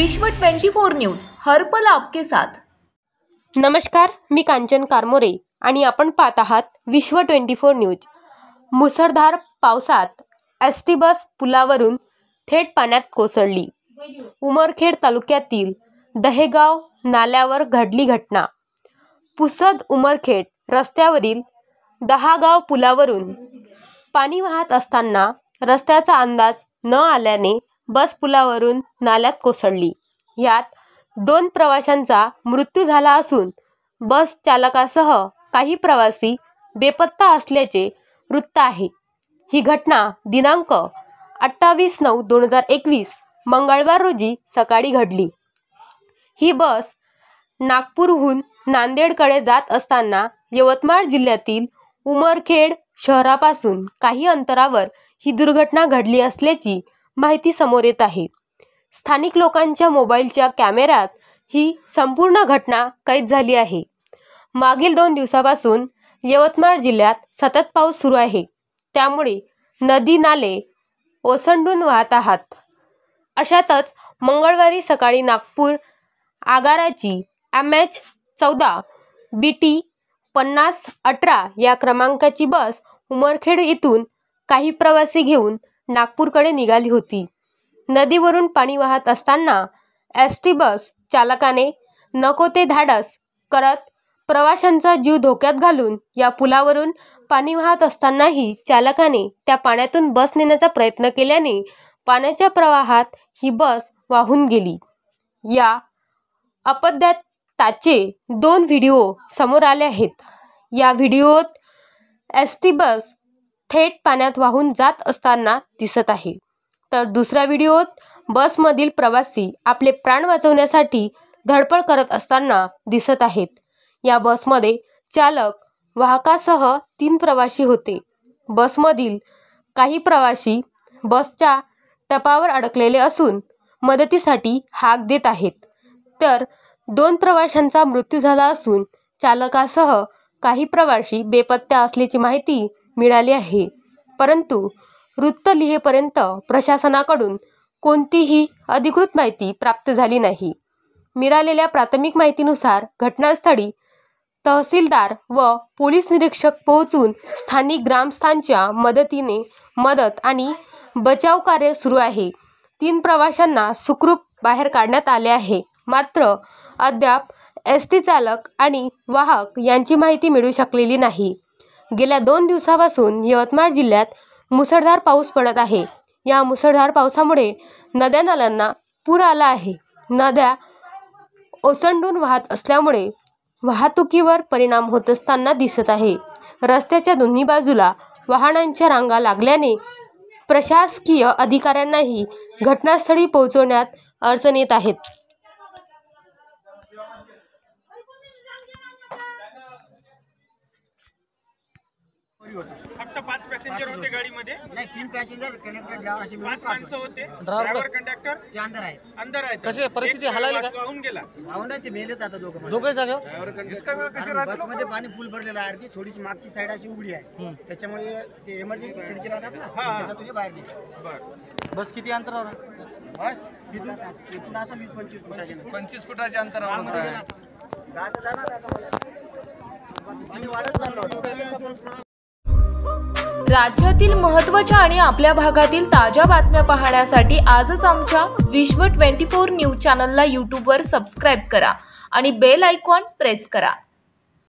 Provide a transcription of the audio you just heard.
विश्व 24 न्यूज हरपल आपके साथ नमस्कार मी कांचन कारमोरे आणि आपण पाहत आहात विश्व 24 न्यूज मुसळधार पावसात एस टी बस पुलावरून थेट पाण्यात कोसळली उमरखेड तालुक्यातील दहेगाव नाल्यावर घडली घटना पुसद उमरखेड रस्त्यावरील दहागाव पुलावरून पाणी वाहत असताना रस्त्याचा अंदाज न आल्याने बस पुलावरून नाल्यात कोसळली यात दोन प्रवाशांचा मृत्यू झाला असून बस चालकासह काही प्रवासी बेपत्ता असल्याचे वृत्त आहे ही घटना दिनांक अठ्ठावीस नऊ दोन हजार एकवीस मंगळवार रोजी सकाळी घडली ही बस नागपूरहून नांदेडकडे जात असताना यवतमाळ जिल्ह्यातील उमरखेड शहरापासून काही अंतरावर ही दुर्घटना घडली असल्याची माहिती समोर येत आहे स्थानिक लोकांच्या मोबाईलच्या कॅमेऱ्यात ही संपूर्ण घटना कैद झाली आहे मागील दोन दिवसापासून यवतमाळ जिल्ह्यात सतत पाऊस सुरू आहे त्यामुळे नदी नाले ओसंडून वाहत आहात अशातच मंगळवारी सकाळी नागपूर आगाराची एम एच चौदा बी टी पन्नास अठरा या क्रमांकाची बस उमरखेड इथून काही प्रवासी घेऊन नागपूरकडे निघाली होती नदीवरून पाणी वाहत असताना एस टी बस चालकाने नको ते धाडस करत प्रवाशांचा जीव धोक्यात घालून या पुलावरून पाणी वाहत असतानाही चालकाने त्या पाण्यातून बस नेण्याचा प्रयत्न केल्याने पाण्याच्या प्रवाहात ही बस वाहून गेली या अपद्याताचे दोन व्हिडिओ समोर आले आहेत या व्हिडिओत एस टी बस थेट पाण्यात वाहून जात असताना दिसत आहे तर दुसऱ्या व्हिडिओत बसमधील प्रवासी आपले प्राण वाचवण्यासाठी धडपड करत असताना दिसत आहेत या बसमध्ये चालक वाहकासह तीन प्रवासी होते बसमधील काही प्रवासी बसच्या टपावर अडकलेले असून मदतीसाठी हाक देत आहेत तर दोन प्रवाशांचा मृत्यू झाला असून चालकासह काही प्रवाशी बेपत्त्या असल्याची माहिती मिळाली आहे परंतु वृत्त लिहेपर्यंत प्रशासनाकडून कोणतीही अधिकृत माहिती प्राप्त झाली नाही मिळालेल्या प्राथमिक माहितीनुसार घटनास्थळी तहसीलदार व पोलीस निरीक्षक पोहोचून स्थानिक ग्रामस्थांच्या मदतीने मदत आणि बचाव कार्य सुरू आहे तीन प्रवाशांना सुखरूप बाहेर काढण्यात आले आहे मात्र अद्याप एस टी चालक आणि वाहक यांची माहिती मिळू शकलेली नाही गेल्या दोन दिवसापासून यवतमाळ जिल्ह्यात मुसळधार पाऊस पडत आहे या मुसळधार पावसामुळे नद्या नाल्यांना पूर आला आहे नद्या ओसंडून वाहत असल्यामुळे वाहतुकीवर परिणाम होत असताना दिसत आहे रस्त्याच्या दोन्ही बाजूला वाहनांच्या रांगा लागल्याने प्रशासकीय अधिकाऱ्यांनाही घटनास्थळी पोहोचवण्यात अडचण येत आहेत मोकळी होती फक्त पाच पॅसेंजर होते गाडीमध्ये नाही तीन पॅसेंजर कंडक्टर ड्रायव्हर असे पाच माणसं होते ड्रायव्हर कंडक्टर ते अंदर आहे अंदर आहे कसे परिस्थिती हलाली का वाहून गेला वाहून नाही ते मेलेच आता दोघं दोघे जागे मध्ये पाणी पूल भरलेलं आहे अर्धी थोडीशी मागची साईड अशी उघडी आहे त्याच्यामुळे ते इमर्जन्सी खिडकी राहतात ना त्याच्यातून बाहेर गेली बस किती अंतरावर बस इथून असं वीस पंचवीस फुटाच्या पंचवीस फुटाच्या अंतरावर आहे म्हणजे गाडं जाणार आता मला वाढत चाललो राज्यातील महत्त्वाच्या आणि आपल्या भागातील ताज्या बातम्या पाहण्यासाठी आजच आमच्या विश्व ट्वेंटी फोर न्यूज चॅनलला यूट्यूबवर सबस्क्राईब करा आणि बेल आयकॉन प्रेस करा